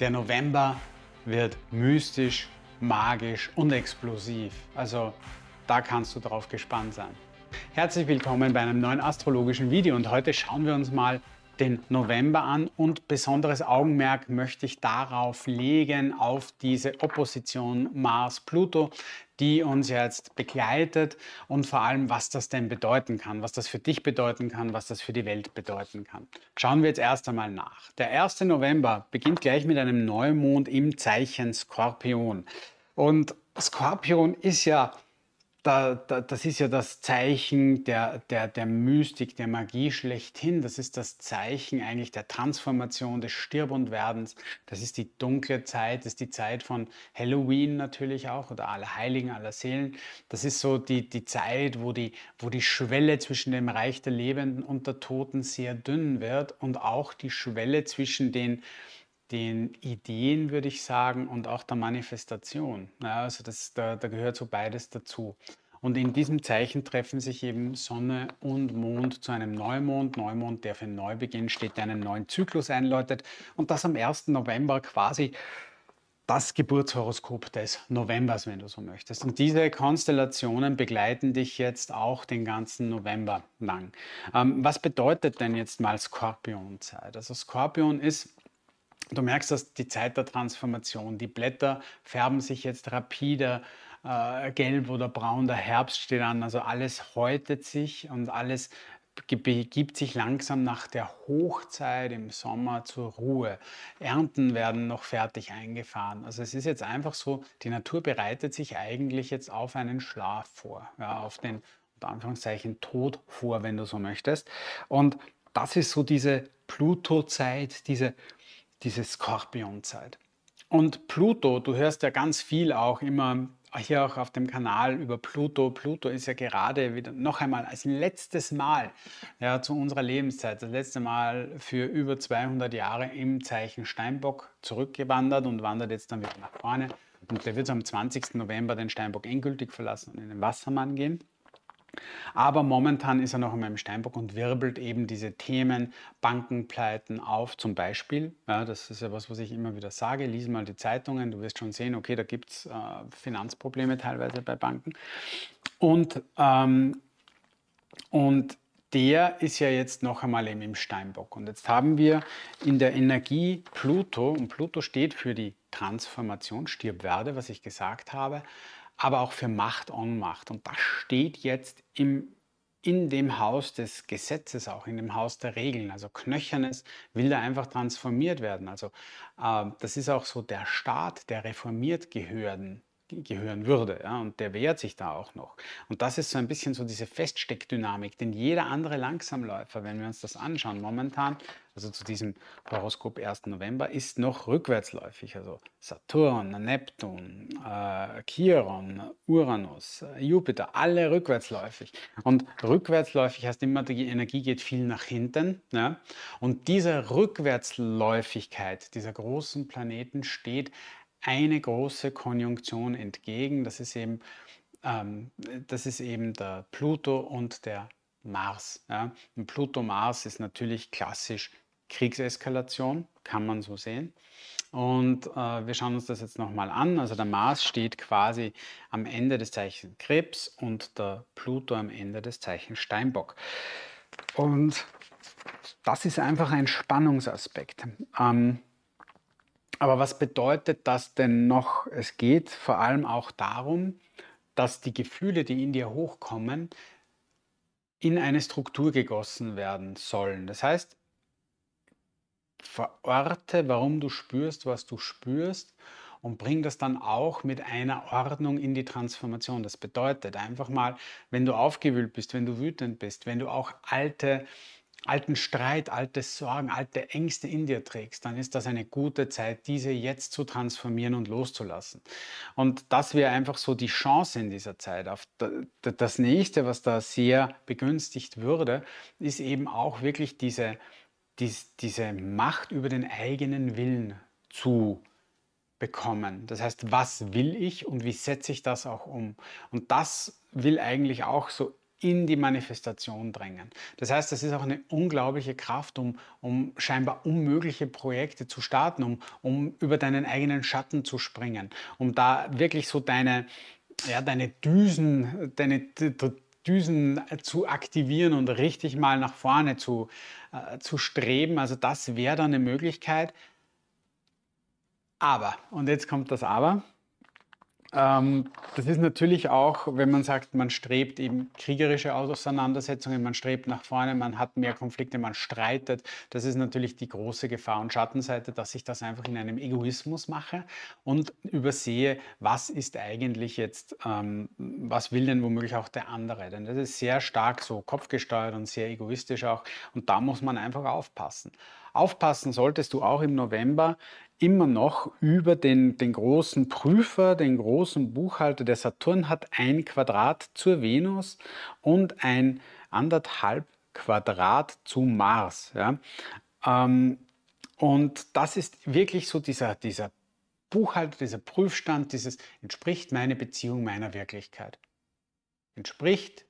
Der November wird mystisch, magisch und explosiv. Also da kannst du drauf gespannt sein. Herzlich willkommen bei einem neuen astrologischen Video und heute schauen wir uns mal den November an und besonderes Augenmerk möchte ich darauf legen, auf diese Opposition Mars-Pluto, die uns jetzt begleitet und vor allem, was das denn bedeuten kann, was das für dich bedeuten kann, was das für die Welt bedeuten kann. Schauen wir jetzt erst einmal nach. Der 1. November beginnt gleich mit einem Neumond im Zeichen Skorpion. Und Skorpion ist ja da, da, das ist ja das Zeichen der, der, der Mystik, der Magie schlechthin. Das ist das Zeichen eigentlich der Transformation, des Stirb und Werdens. Das ist die dunkle Zeit, das ist die Zeit von Halloween natürlich auch oder aller Heiligen, aller Seelen. Das ist so die, die Zeit, wo die, wo die Schwelle zwischen dem Reich der Lebenden und der Toten sehr dünn wird und auch die Schwelle zwischen den den Ideen, würde ich sagen, und auch der Manifestation. Ja, also das, da, da gehört so beides dazu. Und in diesem Zeichen treffen sich eben Sonne und Mond zu einem Neumond. Neumond, der für einen Neubeginn steht, der einen neuen Zyklus einläutet. Und das am 1. November quasi das Geburtshoroskop des Novembers, wenn du so möchtest. Und diese Konstellationen begleiten dich jetzt auch den ganzen November lang. Ähm, was bedeutet denn jetzt mal Skorpionzeit? Also Skorpion ist Du merkst, dass die Zeit der Transformation, die Blätter färben sich jetzt rapide, äh, gelb oder braun, der Herbst steht an, also alles häutet sich und alles begibt sich langsam nach der Hochzeit im Sommer zur Ruhe. Ernten werden noch fertig eingefahren. Also es ist jetzt einfach so, die Natur bereitet sich eigentlich jetzt auf einen Schlaf vor, ja, auf den unter Anführungszeichen Tod vor, wenn du so möchtest. Und das ist so diese Pluto-Zeit, diese diese Skorpionzeit. Und Pluto, du hörst ja ganz viel auch immer hier auch auf dem Kanal über Pluto. Pluto ist ja gerade wieder noch einmal als letztes Mal ja, zu unserer Lebenszeit, das letzte Mal für über 200 Jahre im Zeichen Steinbock zurückgewandert und wandert jetzt dann wieder nach vorne. Und der wird am 20. November den Steinbock endgültig verlassen und in den Wassermann gehen. Aber momentan ist er noch in meinem Steinbock und wirbelt eben diese Themen Bankenpleiten auf, zum Beispiel. Ja, das ist ja was, was ich immer wieder sage. Lies mal die Zeitungen, du wirst schon sehen, okay, da gibt es äh, Finanzprobleme teilweise bei Banken. Und, ähm, und der ist ja jetzt noch einmal eben im Steinbock. Und jetzt haben wir in der Energie Pluto, und Pluto steht für die Transformation, stirb werde, was ich gesagt habe, aber auch für Macht, Macht. Und das steht jetzt im, in dem Haus des Gesetzes, auch in dem Haus der Regeln. Also Knöchernes will da einfach transformiert werden. Also äh, das ist auch so der Staat, der reformiert Gehörden gehören würde. Ja, und der wehrt sich da auch noch. Und das ist so ein bisschen so diese Feststeckdynamik, denn jeder andere Langsamläufer, wenn wir uns das anschauen, momentan, also zu diesem Horoskop 1. November, ist noch rückwärtsläufig. Also Saturn, Neptun, äh, Chiron, Uranus, äh, Jupiter, alle rückwärtsläufig. Und rückwärtsläufig heißt immer, die Energie geht viel nach hinten. Ja? Und diese Rückwärtsläufigkeit dieser großen Planeten steht eine große Konjunktion entgegen. Das ist eben, ähm, das ist eben der Pluto und der Mars. Ja. Pluto-Mars ist natürlich klassisch Kriegseskalation, kann man so sehen. Und äh, wir schauen uns das jetzt nochmal an. Also der Mars steht quasi am Ende des Zeichen Krebs und der Pluto am Ende des Zeichen Steinbock. Und das ist einfach ein Spannungsaspekt. Ähm, aber was bedeutet das denn noch? Es geht vor allem auch darum, dass die Gefühle, die in dir hochkommen, in eine Struktur gegossen werden sollen. Das heißt, verorte, warum du spürst, was du spürst und bring das dann auch mit einer Ordnung in die Transformation. Das bedeutet einfach mal, wenn du aufgewühlt bist, wenn du wütend bist, wenn du auch alte alten Streit, alte Sorgen, alte Ängste in dir trägst, dann ist das eine gute Zeit, diese jetzt zu transformieren und loszulassen. Und das wäre einfach so die Chance in dieser Zeit. Das nächste, was da sehr begünstigt würde, ist eben auch wirklich diese, diese Macht über den eigenen Willen zu bekommen. Das heißt, was will ich und wie setze ich das auch um? Und das will eigentlich auch so in die Manifestation drängen. Das heißt, das ist auch eine unglaubliche Kraft, um, um scheinbar unmögliche Projekte zu starten, um, um über deinen eigenen Schatten zu springen, um da wirklich so deine, ja, deine Düsen, deine Düsen zu aktivieren und richtig mal nach vorne zu, äh, zu streben. Also das wäre dann eine Möglichkeit. Aber, und jetzt kommt das Aber, ähm, das ist natürlich auch, wenn man sagt, man strebt eben kriegerische Auseinandersetzungen, man strebt nach vorne, man hat mehr Konflikte, man streitet. Das ist natürlich die große Gefahr und Schattenseite, dass ich das einfach in einem Egoismus mache und übersehe, was ist eigentlich jetzt, ähm, was will denn womöglich auch der andere. Denn das ist sehr stark so kopfgesteuert und sehr egoistisch auch. Und da muss man einfach aufpassen. Aufpassen solltest du auch im November immer noch über den, den großen Prüfer, den großen Buchhalter. Der Saturn hat ein Quadrat zur Venus und ein anderthalb Quadrat zu Mars. Ja? Ähm, und das ist wirklich so dieser, dieser Buchhalter, dieser Prüfstand, dieses entspricht meine Beziehung meiner Wirklichkeit. Entspricht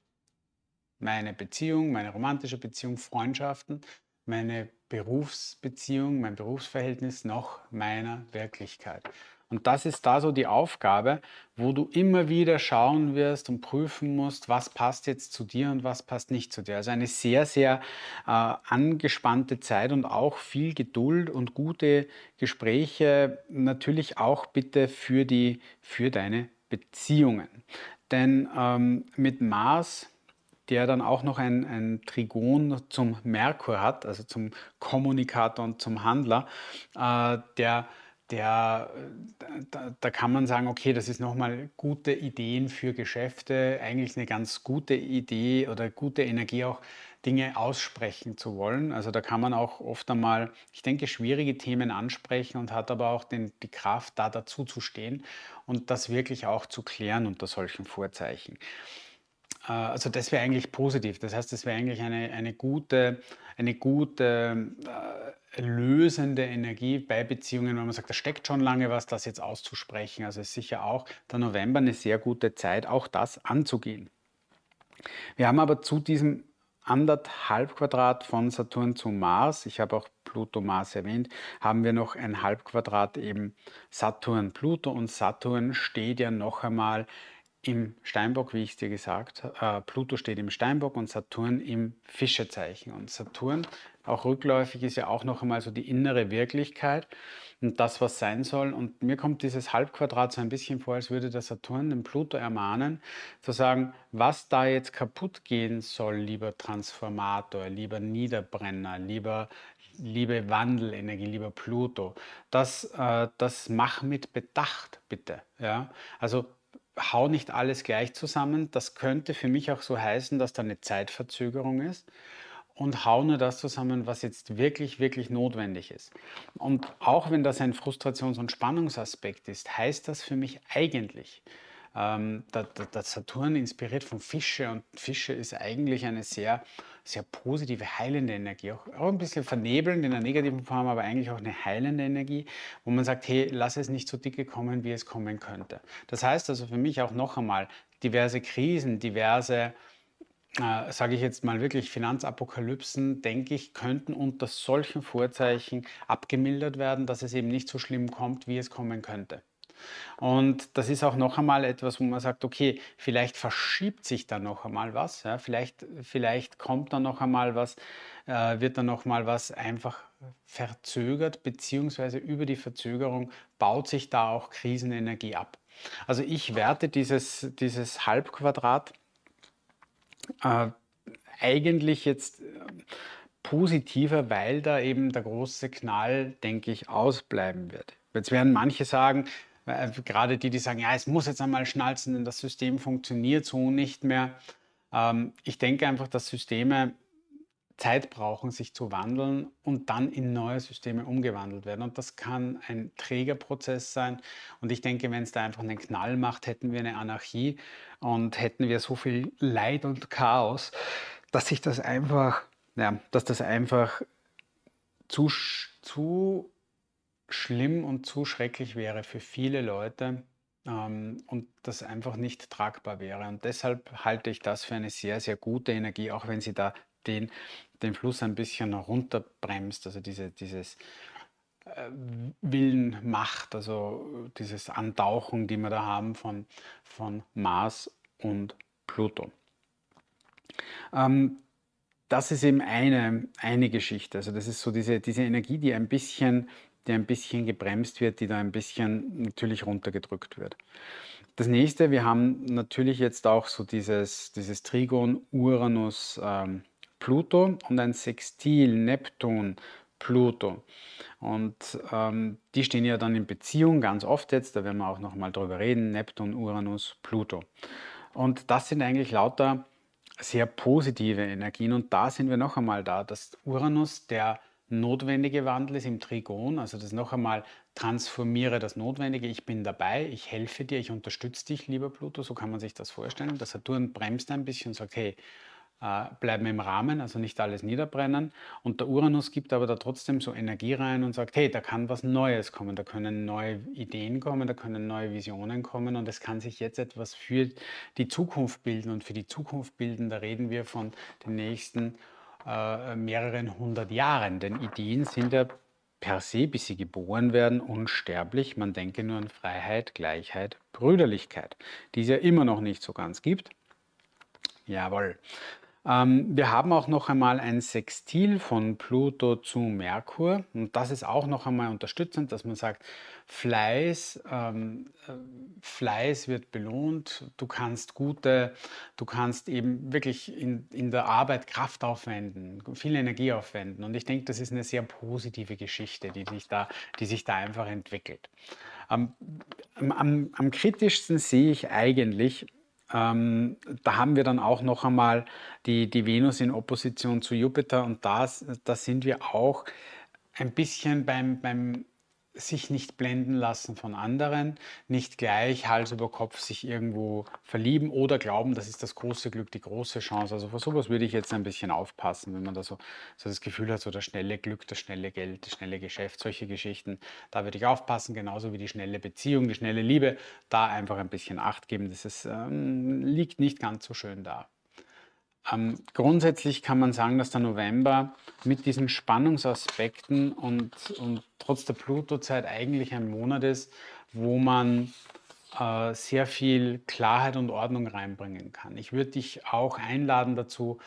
meine Beziehung, meine romantische Beziehung, Freundschaften, meine Berufsbeziehung, mein Berufsverhältnis noch meiner Wirklichkeit. Und das ist da so die Aufgabe, wo du immer wieder schauen wirst und prüfen musst, was passt jetzt zu dir und was passt nicht zu dir. Also eine sehr, sehr äh, angespannte Zeit und auch viel Geduld und gute Gespräche. Natürlich auch bitte für, die, für deine Beziehungen. Denn ähm, mit Mars der dann auch noch ein, ein Trigon zum Merkur hat, also zum Kommunikator und zum Handler, äh, der der, da, da, kann man sagen, okay, das ist nochmal gute Ideen für Geschäfte, eigentlich eine ganz gute Idee oder gute Energie auch, Dinge aussprechen zu wollen. Also da kann man auch oft einmal, ich denke, schwierige Themen ansprechen und hat aber auch den, die Kraft, da dazu zu stehen und das wirklich auch zu klären unter solchen Vorzeichen. Äh, also das wäre eigentlich positiv. Das heißt, das wäre eigentlich eine, eine gute, eine gute äh, lösende Energie bei Beziehungen, wenn man sagt, da steckt schon lange was, das jetzt auszusprechen. Also ist sicher auch der November eine sehr gute Zeit, auch das anzugehen. Wir haben aber zu diesem anderthalb Quadrat von Saturn zu Mars, ich habe auch Pluto Mars erwähnt, haben wir noch ein halb Quadrat eben Saturn Pluto und Saturn steht ja noch einmal im Steinbock, wie ich es dir gesagt habe, äh, Pluto steht im Steinbock und Saturn im Fischezeichen. Und Saturn, auch rückläufig, ist ja auch noch einmal so die innere Wirklichkeit und das, was sein soll. Und mir kommt dieses Halbquadrat so ein bisschen vor, als würde der Saturn den Pluto ermahnen, zu sagen, was da jetzt kaputt gehen soll, lieber Transformator, lieber Niederbrenner, lieber liebe Wandelenergie, lieber Pluto, das, äh, das mach mit Bedacht, bitte. Ja? Also hau nicht alles gleich zusammen. Das könnte für mich auch so heißen, dass da eine Zeitverzögerung ist und hau nur das zusammen, was jetzt wirklich, wirklich notwendig ist. Und auch wenn das ein Frustrations- und Spannungsaspekt ist, heißt das für mich eigentlich, ähm, der, der, Saturn inspiriert von Fische und Fische ist eigentlich eine sehr, sehr positive, heilende Energie. Auch, auch ein bisschen vernebelnd in der negativen Form, aber eigentlich auch eine heilende Energie, wo man sagt, hey, lass es nicht so dicke kommen, wie es kommen könnte. Das heißt also für mich auch noch einmal, diverse Krisen, diverse äh, sage ich jetzt mal wirklich, Finanzapokalypsen, denke ich, könnten unter solchen Vorzeichen abgemildert werden, dass es eben nicht so schlimm kommt, wie es kommen könnte. Und das ist auch noch einmal etwas, wo man sagt, okay, vielleicht verschiebt sich da noch einmal was, ja, vielleicht, vielleicht kommt da noch einmal was, äh, wird da noch mal was einfach verzögert, beziehungsweise über die Verzögerung baut sich da auch Krisenenergie ab. Also ich werte dieses, dieses Halbquadrat äh, eigentlich jetzt äh, positiver, weil da eben der große Knall, denke ich, ausbleiben wird. Jetzt werden manche sagen, äh, gerade die, die sagen, ja, es muss jetzt einmal schnalzen, denn das System funktioniert so nicht mehr. Ähm, ich denke einfach, dass Systeme Zeit brauchen, sich zu wandeln und dann in neue Systeme umgewandelt werden. Und das kann ein träger Prozess sein. Und ich denke, wenn es da einfach einen Knall macht, hätten wir eine Anarchie und hätten wir so viel Leid und Chaos, dass sich das einfach, ja, dass das einfach zu, zu schlimm und zu schrecklich wäre für viele Leute ähm, und das einfach nicht tragbar wäre. Und deshalb halte ich das für eine sehr, sehr gute Energie, auch wenn sie da den, den Fluss ein bisschen runterbremst, also diese, dieses äh, Willen macht, also dieses Antauchen, die wir da haben von, von Mars und Pluto. Ähm, das ist eben eine, eine Geschichte. Also das ist so diese, diese Energie, die ein bisschen die ein bisschen gebremst wird, die da ein bisschen natürlich runtergedrückt wird. Das nächste, wir haben natürlich jetzt auch so dieses, dieses Trigon Uranus ähm, Pluto und ein Sextil Neptun Pluto. Und ähm, die stehen ja dann in Beziehung ganz oft jetzt, da werden wir auch nochmal drüber reden, Neptun, Uranus, Pluto. Und das sind eigentlich lauter sehr positive Energien und da sind wir noch einmal da, dass Uranus der notwendige Wandel ist im Trigon, also das noch einmal transformiere das Notwendige, ich bin dabei, ich helfe dir, ich unterstütze dich, lieber Pluto, so kann man sich das vorstellen. Das Saturn bremst ein bisschen und sagt, hey, äh, bleiben im Rahmen, also nicht alles niederbrennen. Und der Uranus gibt aber da trotzdem so Energie rein und sagt, hey, da kann was Neues kommen, da können neue Ideen kommen, da können neue Visionen kommen und es kann sich jetzt etwas für die Zukunft bilden. Und für die Zukunft bilden, da reden wir von den nächsten äh, mehreren hundert Jahren. Denn Ideen sind ja per se, bis sie geboren werden, unsterblich. Man denke nur an Freiheit, Gleichheit, Brüderlichkeit, die es ja immer noch nicht so ganz gibt. Jawohl. Ähm, wir haben auch noch einmal ein Sextil von Pluto zu Merkur und das ist auch noch einmal unterstützend, dass man sagt, Fleiß, ähm, äh, Fleiß wird belohnt, du kannst gute, du kannst eben wirklich in, in der Arbeit Kraft aufwenden, viel Energie aufwenden und ich denke, das ist eine sehr positive Geschichte, die sich da, die sich da einfach entwickelt. am, am, am kritischsten sehe ich eigentlich, ähm, da haben wir dann auch noch einmal die, die Venus in Opposition zu Jupiter und da das sind wir auch ein bisschen beim, beim sich nicht blenden lassen von anderen, nicht gleich Hals über Kopf sich irgendwo verlieben oder glauben, das ist das große Glück, die große Chance. Also vor sowas würde ich jetzt ein bisschen aufpassen, wenn man da so, so das Gefühl hat, so das schnelle Glück, das schnelle Geld, das schnelle Geschäft, solche Geschichten, da würde ich aufpassen, genauso wie die schnelle Beziehung, die schnelle Liebe, da einfach ein bisschen Acht geben. Das ist, ähm, liegt nicht ganz so schön da. Ähm, grundsätzlich kann man sagen, dass der November mit diesen Spannungsaspekten und, und trotz der Pluto-Zeit eigentlich ein Monat ist, wo man äh, sehr viel Klarheit und Ordnung reinbringen kann. Ich würde dich auch einladen dazu,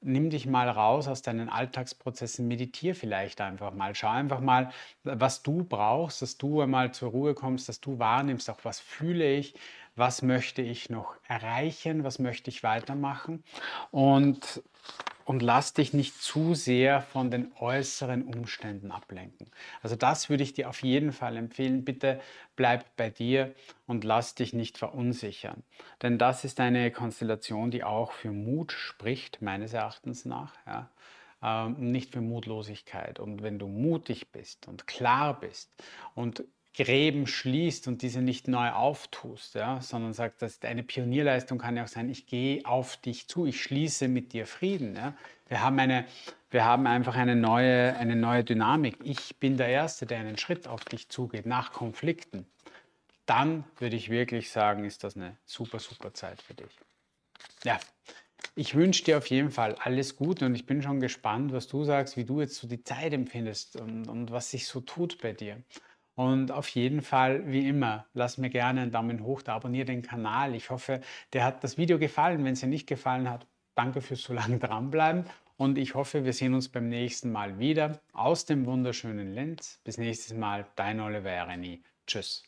nimm dich mal raus aus deinen Alltagsprozessen, meditiere vielleicht einfach mal, schau einfach mal, was du brauchst, dass du einmal zur Ruhe kommst, dass du wahrnimmst, auch was fühle ich, was möchte ich noch erreichen, was möchte ich weitermachen und, und lass dich nicht zu sehr von den äußeren Umständen ablenken. Also das würde ich dir auf jeden Fall empfehlen. Bitte bleib bei dir und lass dich nicht verunsichern. Denn das ist eine Konstellation, die auch für Mut spricht, meines Erachtens nach. Ja. Ähm, nicht für Mutlosigkeit. Und wenn du mutig bist und klar bist und Gräben schließt und diese nicht neu auftust, ja, sondern sagt, dass eine Pionierleistung kann ja auch sein, ich gehe auf dich zu, ich schließe mit dir Frieden. Ja. Wir, haben eine, wir haben einfach eine neue, eine neue Dynamik. Ich bin der Erste, der einen Schritt auf dich zugeht nach Konflikten. Dann würde ich wirklich sagen, ist das eine super, super Zeit für dich. Ja, ich wünsche dir auf jeden Fall alles Gute und ich bin schon gespannt, was du sagst, wie du jetzt so die Zeit empfindest und, und was sich so tut bei dir. Und auf jeden Fall, wie immer, lass mir gerne einen Daumen hoch da, abonniert den Kanal. Ich hoffe, dir hat das Video gefallen. Wenn es dir nicht gefallen hat, danke fürs so lange dranbleiben. Und ich hoffe, wir sehen uns beim nächsten Mal wieder aus dem wunderschönen Lenz. Bis nächstes Mal, dein Oliver Ereni. Tschüss.